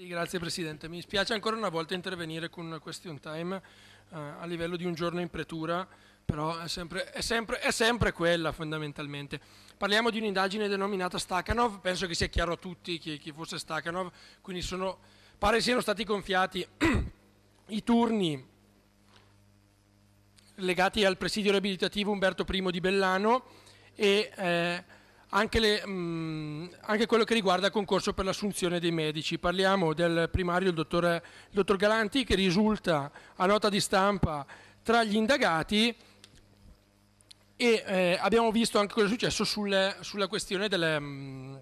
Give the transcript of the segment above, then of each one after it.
Sì, grazie Presidente. Mi spiace ancora una volta intervenire con una question time eh, a livello di un giorno in pretura, però è sempre, è sempre, è sempre quella fondamentalmente. Parliamo di un'indagine denominata Stakhanov, penso che sia chiaro a tutti chi, chi fosse Stakhanov, quindi sono, pare siano stati gonfiati i turni legati al presidio riabilitativo Umberto I di Bellano e... Eh, anche, le, mh, mm, anche, quello che riguarda il concorso per l'assunzione dei medici. Parliamo del primario, il dottor, il dottor Galanti, che risulta a nota di stampa tra gli indagati e eh, abbiamo visto anche cosa è successo sulle, sulla questione delle, mh, mm,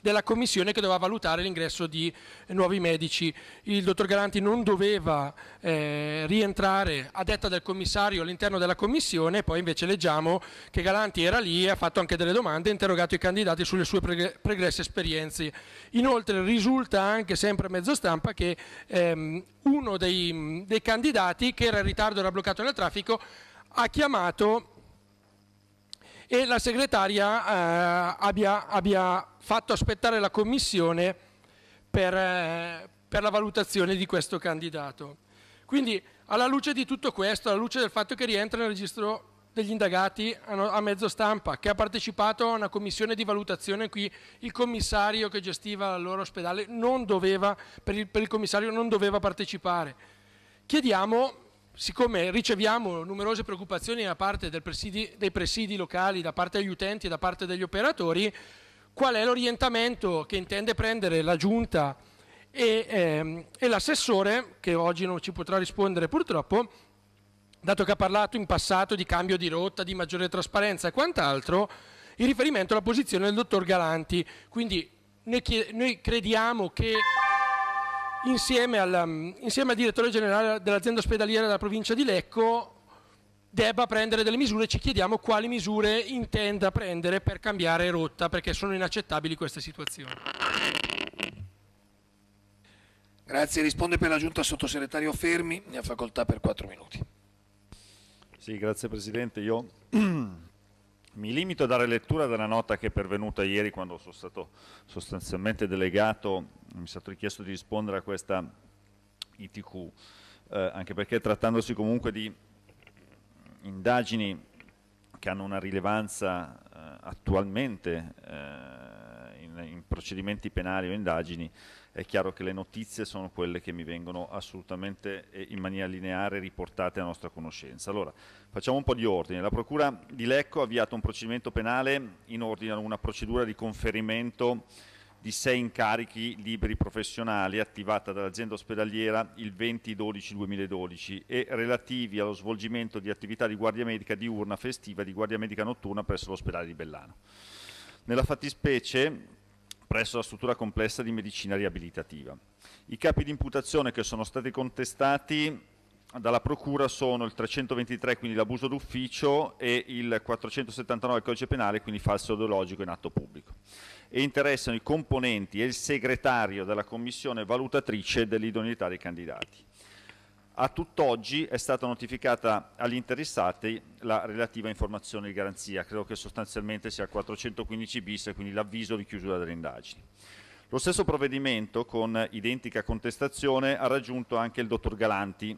della commissione che doveva valutare l'ingresso di eh, nuovi medici. Il dottor Galanti non doveva eh, rientrare a detta del commissario all'interno della commissione, poi invece leggiamo che Galanti era lì e ha fatto anche delle domande, e interrogato i candidati sulle sue pregresse esperienze. Inoltre risulta anche sempre a mezzo stampa che ehm, uno dei, dei candidati che era in ritardo e era bloccato nel traffico ha chiamato e la segretaria eh, abbia, abbia, fatto aspettare la commissione per, eh, per la valutazione di questo candidato. Quindi alla luce di tutto questo, alla luce del fatto che rientra nel registro degli indagati a mezzo stampa, che ha partecipato a una commissione di valutazione in cui il commissario che gestiva il loro ospedale non doveva, per il, per il commissario non doveva partecipare. Chiediamo siccome riceviamo numerose preoccupazioni da parte presidi, dei presidi locali, da parte degli utenti e da parte degli operatori, qual è l'orientamento che intende prendere la Giunta e, ehm, e l'assessore, che oggi non ci potrà rispondere purtroppo, dato che ha parlato in passato di cambio di rotta, di maggiore trasparenza e quant'altro, in riferimento alla posizione del dottor Galanti. Quindi noi crediamo che insieme al, um, insieme al direttore generale dell'azienda ospedaliera della provincia di Lecco debba prendere delle misure, ci chiediamo quali misure intenda prendere per cambiare rotta, perché sono inaccettabili queste situazioni. Grazie, risponde per la Giunta sottosegretario Fermi, ne ha facoltà per 4 minuti. Sì, grazie Presidente, io mi limito a dare lettura della nota che è pervenuta ieri quando sono stato sostanzialmente delegato mi è stato richiesto di rispondere a questa ITQ, eh, anche perché trattandosi comunque di indagini che hanno una rilevanza eh, attualmente eh, in, in, procedimenti penali o indagini, è chiaro che le notizie sono quelle che mi vengono assolutamente eh, in maniera lineare riportate a nostra conoscenza. Allora, facciamo un po' di ordine. La Procura di Lecco ha avviato un procedimento penale in ordine a una procedura di conferimento di sei incarichi liberi professionali attivata dall'azienda ospedaliera il 20-12-2012 e relativi allo svolgimento di attività di guardia medica diurna festiva e di guardia medica notturna presso l'ospedale di Bellano. Nella fattispecie presso la struttura complessa di medicina riabilitativa. I capi di imputazione che sono stati contestati dalla Procura sono il 323, quindi l'abuso d'ufficio, e il 479 del codice penale, quindi falso ideologico in atto pubblico. E interessano i componenti e il segretario della commissione valutatrice dell'idoneità dei candidati. A tutt'oggi è stata notificata agli interessati la relativa informazione di garanzia, credo che sostanzialmente sia il 415 bis, quindi l'avviso di chiusura delle indagini. Lo stesso provvedimento, con identica contestazione, ha raggiunto anche il dottor Galanti,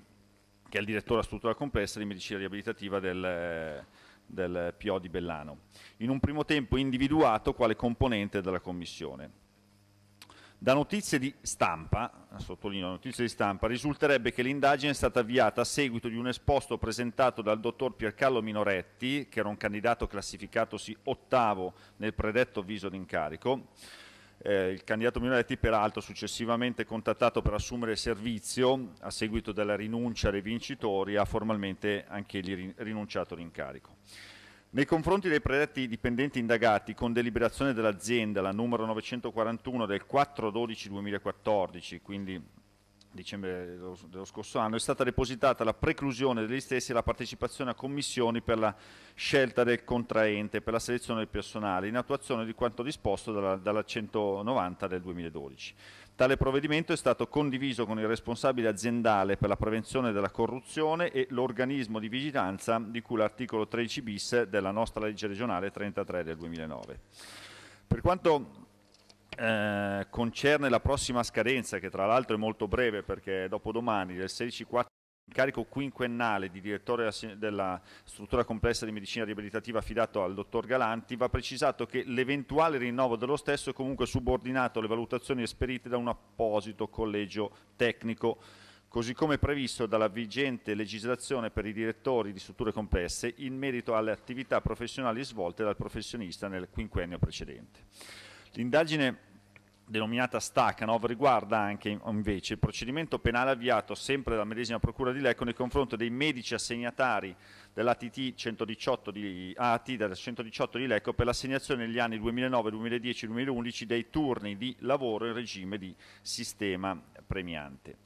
che è il direttore della struttura complessa di medicina riabilitativa del, del PO di Bellano, in un primo tempo individuato quale componente della commissione. Da notizie di stampa, sottolineo notizie di stampa, risulterebbe che l'indagine è stata avviata a seguito di un esposto presentato dal dottor Piercarlo Minoretti, che era un candidato classificatosi ottavo nel predetto avviso d'incarico, eh, il candidato Minoletti peraltro successivamente contattato per assumere servizio a seguito della rinuncia dei vincitori ha formalmente anche egli rinunciato all'incarico. Nei confronti dei predetti dipendenti indagati con deliberazione dell'azienda, la numero 941 del 4-12-2014, quindi dicembre dello, scorso anno, è stata depositata la preclusione degli stessi e la partecipazione a commissioni per la scelta del contraente per la selezione del personale, in attuazione di quanto disposto dalla, dalla 190 del 2012. Tale provvedimento è stato condiviso con il responsabile aziendale per la prevenzione della corruzione e l'organismo di vigilanza di cui l'articolo 13 bis della nostra legge regionale 33 del 2009. Per quanto eh, concerne la prossima scadenza, che tra l'altro è molto breve perché è dopo domani, del 16-4 incarico quinquennale di direttore della struttura complessa di medicina riabilitativa affidato al dottor Galanti, va precisato che l'eventuale rinnovo dello stesso è comunque subordinato alle valutazioni esperite da un apposito collegio tecnico, così come previsto dalla vigente legislazione per i direttori di strutture complesse in merito alle attività professionali svolte dal professionista nel quinquennio precedente. L'indagine denominata Stakhanov riguarda anche invece il procedimento penale avviato sempre dalla medesima Procura di Lecco nei confronti dei medici assegnatari dell'ATT 118 di, AT, del 118 di Lecco per l'assegnazione negli anni 2009, 2010 e 2011 dei turni di lavoro in regime di sistema premiante.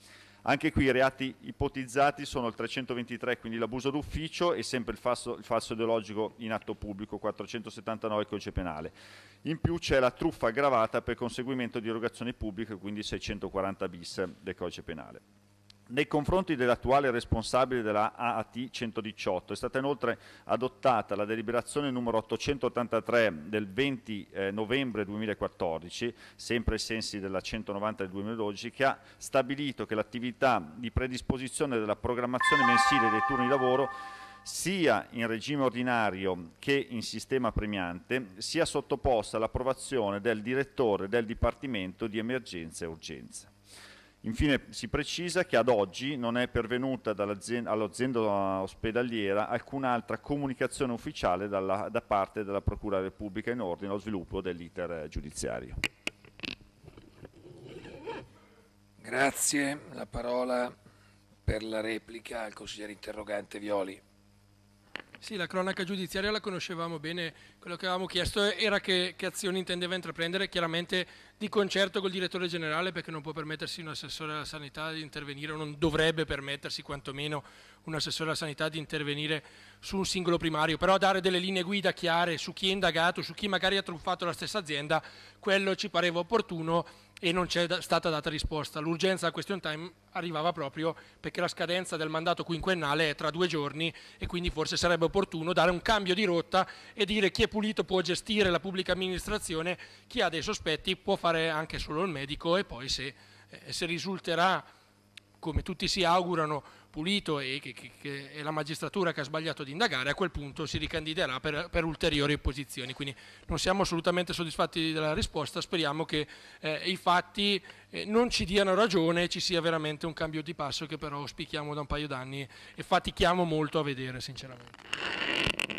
Anche qui i reati ipotizzati sono il 323, quindi l'abuso d'ufficio e sempre il falso, il falso ideologico in atto pubblico, 479 il codice penale. In più c'è la truffa aggravata per conseguimento di erogazioni pubbliche, quindi 640 bis del codice penale. Nei confronti dell'attuale responsabile della AAT 118 è stata inoltre adottata la deliberazione numero 883 del 20 eh, novembre 2014, sempre ai sensi della 190 del 2012, che ha stabilito che l'attività di predisposizione della programmazione mensile dei turni di lavoro sia in regime ordinario che in sistema premiante, sia sottoposta all'approvazione del direttore del Dipartimento di Emergenza e Urgenza. Infine si precisa che ad oggi non è pervenuta all'azienda ospedaliera alcun'altra comunicazione ufficiale dalla, da parte della Procura Repubblica in ordine allo sviluppo dell'iter giudiziario. Grazie, la parola per la replica al consigliere interrogante Violi. Sì, la cronaca giudiziaria la conoscevamo bene quello che avevamo chiesto era che, che, azioni intendeva intraprendere, chiaramente di concerto col direttore generale, perché non può permettersi un assessore alla sanità di intervenire, o non dovrebbe permettersi quantomeno un assessore alla sanità di intervenire su un singolo primario, però dare delle linee guida chiare su chi è indagato, su chi magari ha truffato la stessa azienda, quello ci pareva opportuno e non c'è stata data risposta. L'urgenza a question time arrivava proprio perché la scadenza del mandato quinquennale è tra due giorni e quindi forse sarebbe opportuno dare un cambio di rotta e dire chi è Pulito può gestire la pubblica amministrazione, chi ha dei sospetti può fare anche solo il medico e poi se, eh, se risulterà, come tutti si augurano, Pulito e che, che, che è la magistratura che ha sbagliato di indagare, a quel punto si ricandiderà per, per ulteriori posizioni. Quindi non siamo assolutamente soddisfatti della risposta, speriamo che eh, i fatti eh, non ci diano ragione e ci sia veramente un cambio di passo che però auspichiamo da un paio d'anni e fatichiamo molto a vedere sinceramente.